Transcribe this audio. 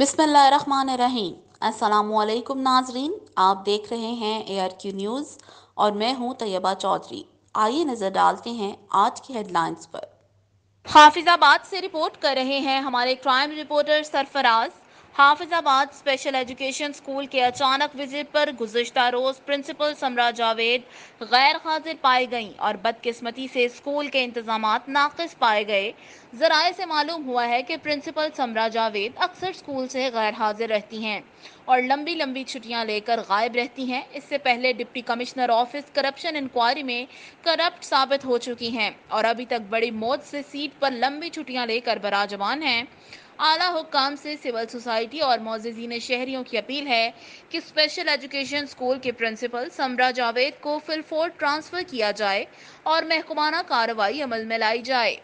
बिसमीम अलैक्म नाजरीन आप देख रहे हैं ए आर क्यू न्यूज़ और मैं हूं तैयबा चौधरी आइए नज़र डालते हैं आज की हेडलाइंस पर हाफिजाबाद से रिपोर्ट कर रहे हैं हमारे crime reporter Sarfaraz Hafizabad special education school के अचानक विजिट पर गुजशत रोज प्रिंसिपल समरा जावेद गैर हाजिर पाई गईं और बदकिस्मती से स्कूल के इंतजाम नाकस पाए गए जराए से मालूम हुआ है कि प्रिंसिपल समरा जावेद अक्सर स्कूल से गैर हाजिर रहती हैं और लंबी लंबी छुट्टियां लेकर गायब रहती हैं इससे पहले deputy commissioner office corruption inquiry में करप्ट साबित हो चुकी हैं और अभी तक बड़ी मौत से सीट पर लंबी छुट्टियां लेकर बराजमान हैं आला हुकाम से सिविल सोसाइटी और मोजीन शहरीों की अपील है कि स्पेशल एजुकेशन स्कूल के प्रिंसिपल समरा जावेद को फिलफोर ट्रांसफ़र किया जाए और महकुमाना कार्रवाई अमल में लाई जाए